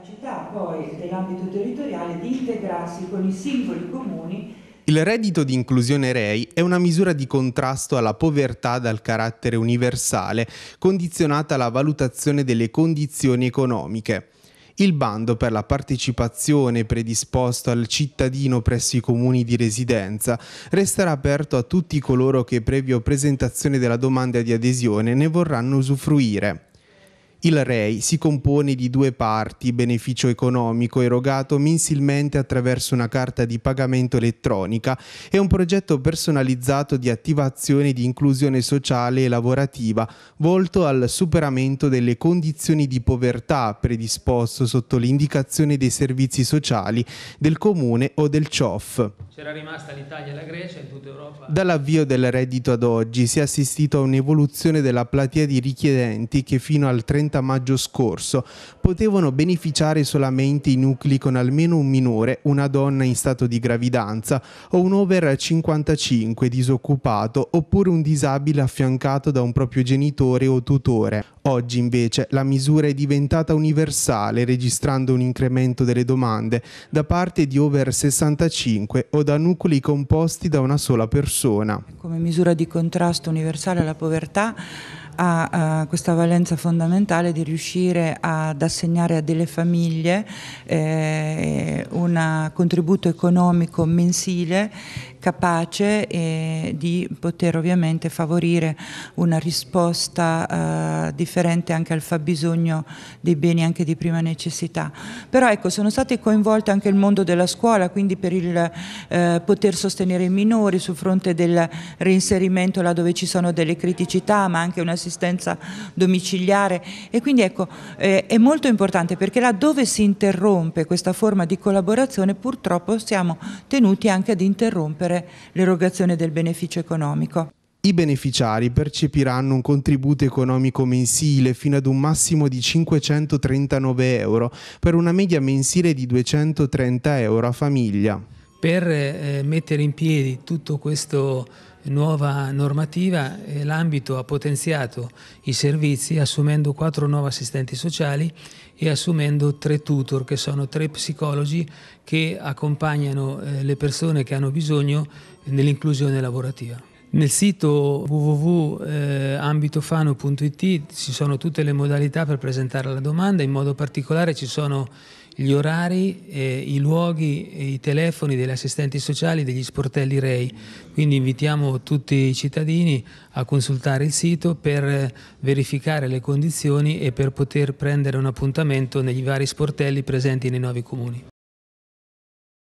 capacità poi dell'ambito territoriale di integrarsi con i singoli comuni. Il reddito di inclusione REI è una misura di contrasto alla povertà dal carattere universale, condizionata alla valutazione delle condizioni economiche. Il bando per la partecipazione predisposto al cittadino presso i comuni di residenza resterà aperto a tutti coloro che previo presentazione della domanda di adesione ne vorranno usufruire. Il REI si compone di due parti, beneficio economico erogato mensilmente attraverso una carta di pagamento elettronica e un progetto personalizzato di attivazione di inclusione sociale e lavorativa volto al superamento delle condizioni di povertà predisposto sotto l'indicazione dei servizi sociali del comune o del CIOF. C'era rimasta l'Italia e la Grecia in tutta Europa. Dall'avvio del reddito ad oggi si è assistito a un'evoluzione della platea di richiedenti che fino al 30 maggio scorso potevano beneficiare solamente i nuclei con almeno un minore, una donna in stato di gravidanza o un over 55 disoccupato oppure un disabile affiancato da un proprio genitore o tutore Oggi invece la misura è diventata universale, registrando un incremento delle domande da parte di over 65 o da nuclei composti da una sola persona. Come misura di contrasto universale alla povertà ha uh, questa valenza fondamentale di riuscire ad assegnare a delle famiglie eh, un contributo economico mensile capace eh, di poter ovviamente favorire una risposta eh, differente anche al fabbisogno dei beni anche di prima necessità. Però ecco, sono state coinvolte anche il mondo della scuola, quindi per il eh, poter sostenere i minori sul fronte del reinserimento là dove ci sono delle criticità, ma anche una assistenza domiciliare e quindi ecco eh, è molto importante perché laddove si interrompe questa forma di collaborazione purtroppo siamo tenuti anche ad interrompere l'erogazione del beneficio economico. I beneficiari percepiranno un contributo economico mensile fino ad un massimo di 539 euro per una media mensile di 230 euro a famiglia. Per eh, mettere in piedi tutto questo nuova normativa l'ambito ha potenziato i servizi assumendo quattro nuovi assistenti sociali e assumendo tre tutor, che sono tre psicologi che accompagnano eh, le persone che hanno bisogno nell'inclusione lavorativa. Nel sito www.ambitofano.it eh, ci sono tutte le modalità per presentare la domanda, in modo particolare ci sono gli orari, eh, i luoghi, e i telefoni degli assistenti sociali, degli sportelli REI. Quindi invitiamo tutti i cittadini a consultare il sito per eh, verificare le condizioni e per poter prendere un appuntamento negli vari sportelli presenti nei nuovi comuni.